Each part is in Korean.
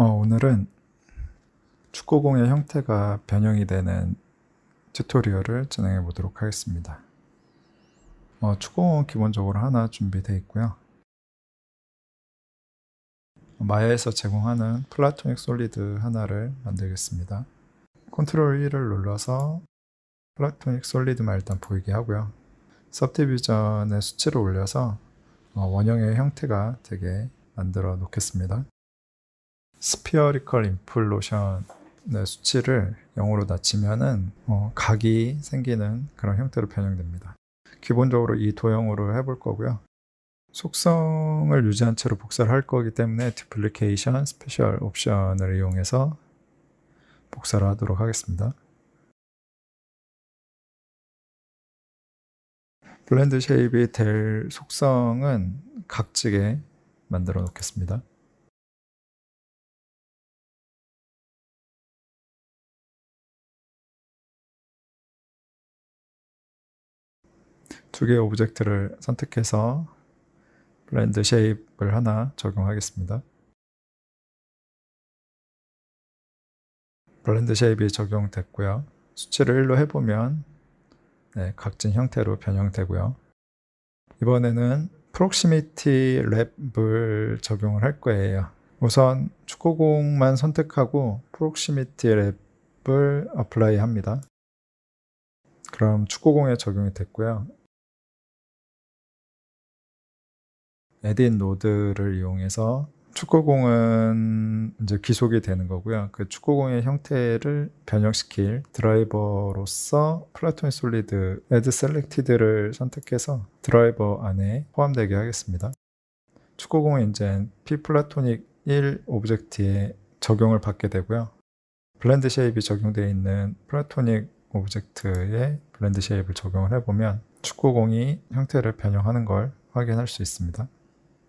어, 오늘은 축구공의 형태가 변형이 되는 튜토리얼을 진행해 보도록 하겠습니다. 어, 축구공은 기본적으로 하나 준비되어 있고요. 마야에서 제공하는 플라토닉 솔리드 하나를 만들겠습니다. 컨트롤 1을 눌러서 플라토닉 솔리드만 일단 보이게 하고요. 서브디비전의 수치를 올려서 어, 원형의 형태가 되게 만들어 놓겠습니다. 스피어리컬 인플로션의 수치를 0으로 낮추면은 어, 각이 생기는 그런 형태로 변형됩니다. 기본적으로 이 도형으로 해볼 거고요. 속성을 유지한 채로 복사를 할 거기 때문에 duplication, special 옵션을 이용해서 복사를 하도록 하겠습니다. 블렌드 쉐입이 될 속성은 각지게 만들어 놓겠습니다. 두 개의 오브젝트를 선택해서 블렌드 쉐입을 하나 적용하겠습니다. 블렌드 쉐입이 적용됐고요. 수치를 1로 해보면 네, 각진 형태로 변형되고요. 이번에는 프록시미티 랩을 적용을 할 거예요. 우선 축구공만 선택하고 프록시미티 랩을 어플라이 합니다. 그럼 축구공에 적용이 됐고요. 에딘 노드를 이용해서 축구공은 이제 귀속이 되는 거고요. 그 축구공의 형태를 변형시킬 드라이버로서 플라톤 솔리드 에드 셀렉티드를 선택해서 드라이버 안에 포함되게 하겠습니다. 축구공은 이제 P 플라토닉 1 오브젝트에 적용을 받게 되고요. 블렌드 쉐입이 적용되어 있는 플라토닉 오브젝트에 블렌드 쉐입을 적용을 해보면 축구공이 형태를 변형하는 걸 확인할 수 있습니다.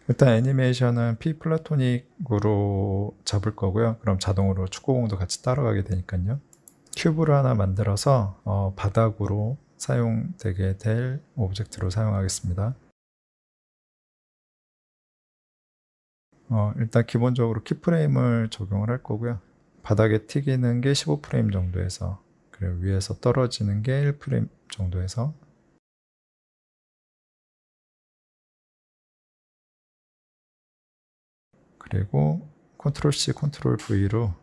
일단 애니메이션은 P 플라토닉으로 잡을 거고요. 그럼 자동으로 축구공도 같이 따라가게 되니까요. 큐브를 하나 만들어서 어, 바닥으로 사용되게 될 오브젝트로 사용하겠습니다. 어, 일단 기본적으로 키프레임을 적용을 할 거고요. 바닥에 튀기는 게 15프레임 정도에서 그리고 위에서 떨어지는 게 1프레임 정도에서 그리고 컨트롤 C, 컨트롤 V로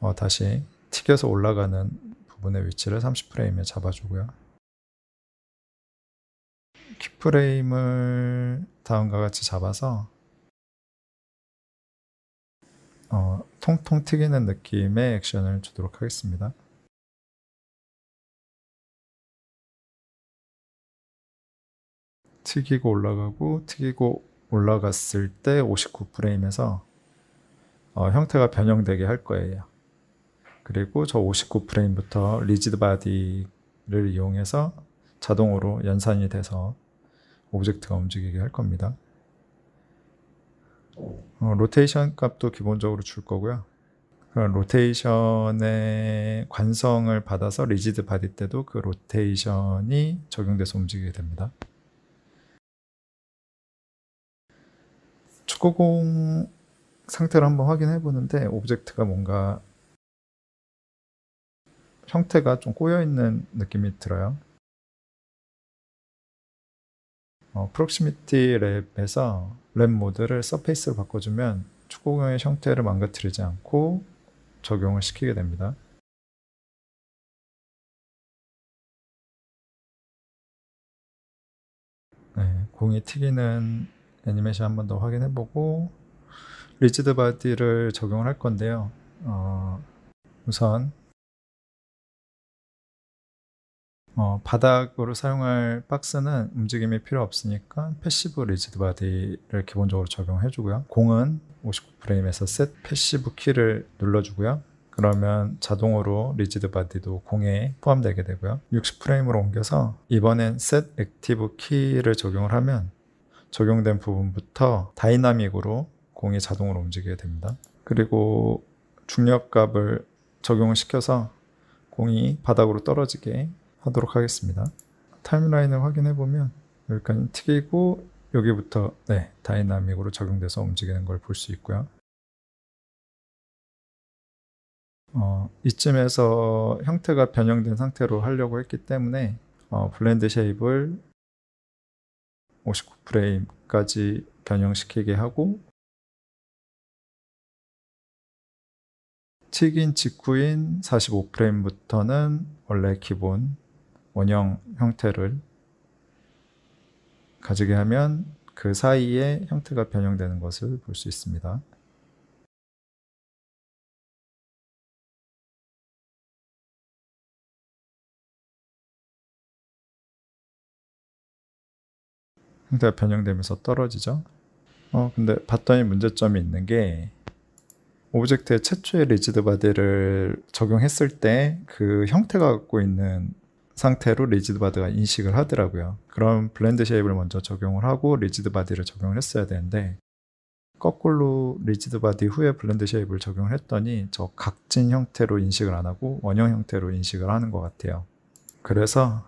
어, 다시 튀겨서 올라가는 부분의 위치를 30프레임에 잡아주고요. 키프레임을 다음과 같이 잡아서 어, 통통 튀기는 느낌의 액션을 주도록 하겠습니다. 튀기고 올라가고 튀기고 올라갔을 때 59프레임에서 어, 형태가 변형되게 할 거예요. 그리고 저 59프레임부터 리지드 바디를 이용해서 자동으로 연산이 돼서 오브젝트가 움직이게 할 겁니다. 어, 로테이션 값도 기본적으로 줄 거고요. 그런 어, 로테이션의 관성을 받아서 리지드 바디 때도 그 로테이션이 적용돼서 움직이게 됩니다. 수고공 상태를 한번 확인해 보는데 오브젝트가 뭔가 형태가 좀 꼬여 있는 느낌이 들어요. 어, 프록시미티 랩에서 랩 모드를 서페이스로 바꿔주면 축구공의 형태를 망가뜨리지 않고 적용을 시키게 됩니다. 네, 공이 튀기는 애니메이션 한 번 더 확인해보고 리치드 바디를 적용을 할 건데요. 어, 우선 어, 바닥으로 사용할 박스는 움직임이 필요 없으니까 패시브 리지드 바디를 기본적으로 적용해 주고요. 공은 59프레임에서 셋 패시브 키를 눌러주고요. 그러면 자동으로 리지드 바디도 공에 포함되게 되고요. 60프레임으로 옮겨서 이번엔 셋 액티브 키를 적용을 하면 적용된 부분부터 다이나믹으로 공이 자동으로 움직이게 됩니다. 그리고 중력값을 적용시켜서 공이 바닥으로 떨어지게 하도록 하겠습니다. 타임라인을 확인해 보면 여기까지 튀기고 여기부터 네, 다이나믹으로 적용돼서 움직이는 걸 볼 수 있고요. 어, 이쯤에서 형태가 변형된 상태로 하려고 했기 때문에 어, 블렌드 쉐입을 59프레임까지 변형시키게 하고 튀긴 직후인 45프레임부터는 원래 기본 원형 형태를 가지게 하면 그 사이에 형태가 변형되는 것을 볼 수 있습니다. 형태가 네, 변형되면서 떨어지죠. 어, 근데 봤더니 문제점이 있는 게 오브젝트의 최초의 리지드 바디를 적용했을 때 그 형태가 갖고 있는 상태로 리지드 바디가 인식을 하더라고요. 그럼 블렌드 쉐입을 먼저 적용을 하고 리지드 바디를 적용을 했어야 되는데 거꾸로 리지드 바디 후에 블렌드 쉐입을 적용을 했더니 저 각진 형태로 인식을 안 하고 원형 형태로 인식을 하는 것 같아요. 그래서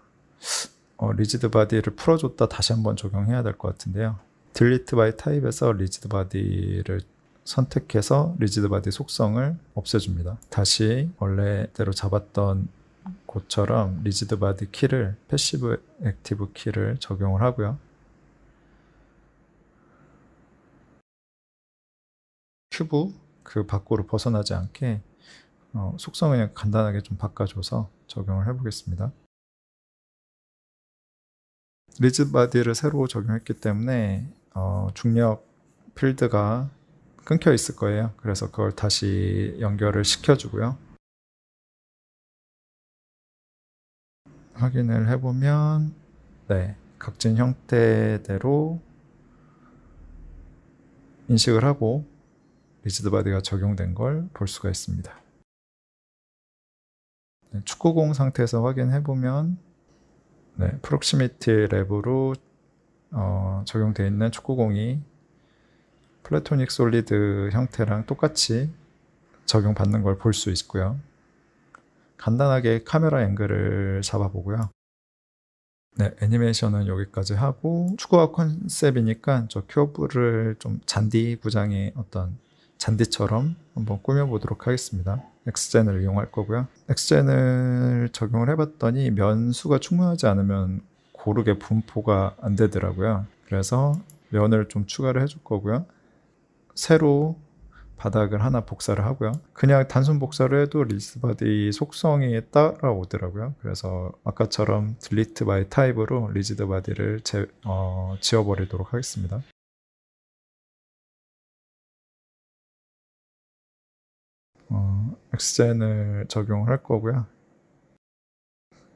어, 리지드 바디를 풀어줬다 다시 한번 적용해야 될 것 같은데요. 딜리트 바이 타입에서 리지드 바디를 선택해서 리지드 바디 속성을 없애줍니다. 다시 원래대로 잡았던 곳처럼 리지드 바디 키를 패시브 액티브 키를 적용을 하고요. 큐브 그 밖으로 벗어나지 않게 어, 속성 그냥 간단하게 좀 바꿔줘서 적용을 해보겠습니다. 리즈 바디를 새로 적용했기 때문에 어, 중력 필드가 끊겨 있을 거예요. 그래서 그걸 다시 연결을 시켜주고요. 확인을 해보면 네 각진 형태대로 인식을 하고 리즈드 바디가 적용된 걸 볼 수가 있습니다. 네, 축구공 상태에서 확인해 보면 네, 프록시미티 랩으로 어, 적용되어 있는 축구공이 플래토닉 솔리드 형태랑 똑같이 적용받는 걸 볼 수 있고요. 간단하게 카메라 앵글을 잡아보고요. 네, 애니메이션은 여기까지 하고 축구화 컨셉이니까 저 큐브를 좀 잔디 구장의 어떤 잔디처럼 한번 꾸며보도록 하겠습니다. 엑스젠을 이용할 거고요. 엑스젠을 적용을 해봤더니 면수가 충분하지 않으면 고르게 분포가 안 되더라고요. 그래서 면을 좀 추가를 해줄 거고요. 새로 바닥을 하나 복사를 하고요. 그냥 단순 복사를 해도 리즈바디 속성이 따라오더라고요. 그래서 아까처럼 delete by type로 리즈드 바디를 어, 지워버리도록 하겠습니다. 엑스젠을 적용을 할 거고요.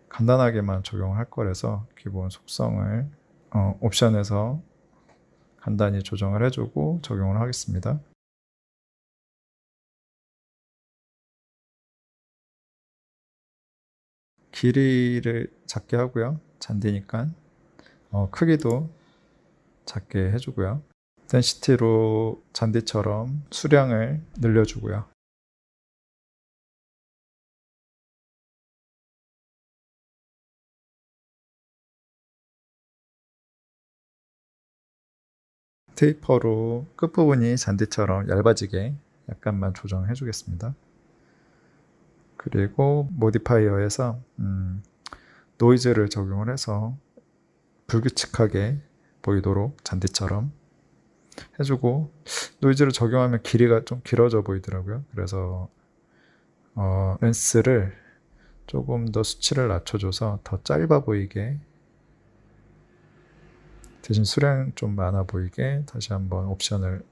간단하게만 적용을 할 거라서 기본 속성을 어, 옵션에서 간단히 조정을 해주고 적용을 하겠습니다. 길이를 작게 하고요. 잔디니까 어, 크기도 작게 해주고요. 덴시티로 잔디처럼 수량을 늘려주고요. 테이퍼로 끝부분이 잔디처럼 얇아지게 약간만 조정해 주겠습니다. 그리고 모디파이어에서 음, 노이즈를 적용을 해서 불규칙하게 보이도록 잔디처럼 해주고 노이즈를 적용하면 길이가 좀 길어져 보이더라고요. 그래서 어, 렌스를 조금 더 수치를 낮춰줘서 더 짧아 보이게 대신 수량 좀 많아 보이게 다시 한번 옵션을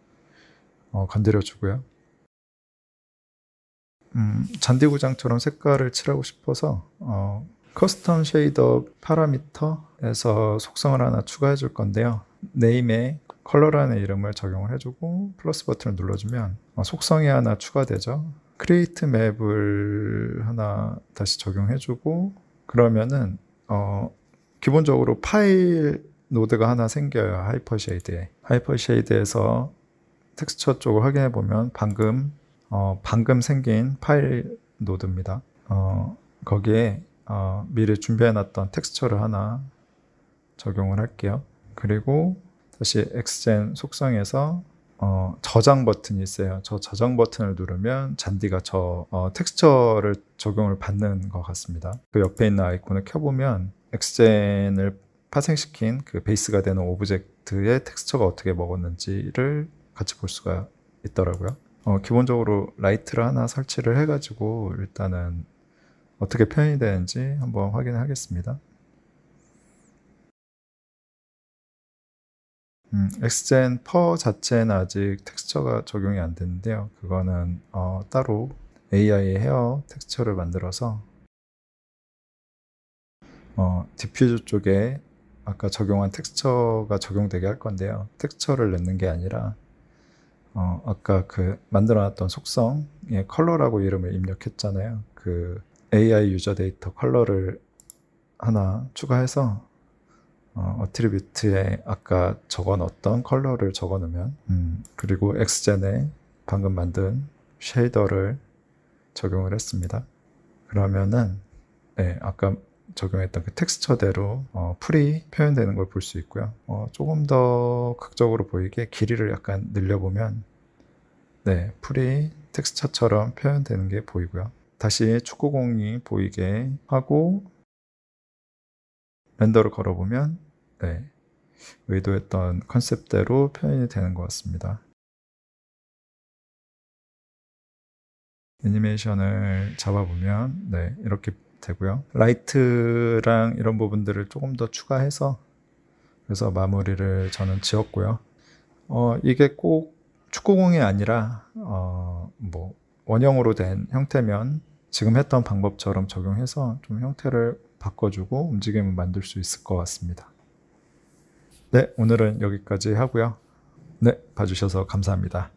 어, 건드려 주고요. 음, 잔디구장처럼 색깔을 칠하고 싶어서 어, 커스텀 쉐이더 파라미터에서 속성을 하나 추가해 줄 건데요. 네임에 컬러라는 이름을 적용을 해주고 플러스 버튼을 눌러주면 어, 속성이 하나 추가되죠. 크리에이트 맵을 하나 다시 적용해주고 그러면은 어, 기본적으로 파일 노드가 하나 생겨요. 하이퍼 쉐이드에. 하이퍼 쉐이드에서 텍스처 쪽을 확인해 보면 방금 어, 방금 생긴 파일 노드입니다. 어, 거기에 어, 미리 준비해 놨던 텍스처를 하나 적용을 할게요. 그리고 다시 엑스젠 속성에서 어, 저장 버튼이 있어요. 저 저장 버튼을 누르면 잔디가 저 어, 텍스처를 적용을 받는 것 같습니다. 그 옆에 있는 아이콘을 켜보면 엑스젠을 파생시킨 그 베이스가 되는 오브젝트의 텍스처가 어떻게 먹었는지를 같이 볼 수가 있더라고요. 어, 기본적으로 라이트를 하나 설치를 해가지고 일단은 어떻게 표현이 되는지 한번 확인하겠습니다. 음, 엑스젠 퍼 자체는 아직 텍스처가 적용이 안 되는데요. 그거는 어, 따로 AI 헤어 텍스처를 만들어서 어, 디퓨즈 쪽에 아까 적용한 텍스처가 적용되게 할 건데요. 텍스처를 넣는 게 아니라 어, 아까 그 만들어놨던 속성의 컬러라고 이름을 입력했잖아요. 그 AI 유저 데이터 컬러를 하나 추가해서 어, 트리뷰트에 아까 적어넣던 컬러를 적어놓으면 음, 그리고 엑스젠에 방금 만든 쉐이더를 적용을 했습니다. 그러면은 네, 아까 적용했던 그 텍스처대로 어, 풀이 표현되는 걸 볼 수 있고요. 어, 조금 더 극적으로 보이게 길이를 약간 늘려보면 네, 풀이 텍스처처럼 표현되는 게 보이고요. 다시 축구공이 보이게 하고 렌더를 걸어보면 네, 의도했던 컨셉대로 표현이 되는 것 같습니다. 애니메이션을 잡아보면 네, 이렇게 되고요. 라이트랑 이런 부분들을 조금 더 추가해서 그래서 마무리를 저는 지었고요. 어, 이게 꼭 축구공이 아니라 어, 뭐 원형으로 된 형태면 지금 했던 방법처럼 적용해서 좀 형태를 바꿔주고 움직임을 만들 수 있을 것 같습니다. 네, 오늘은 여기까지 하고요. 네, 봐주셔서 감사합니다.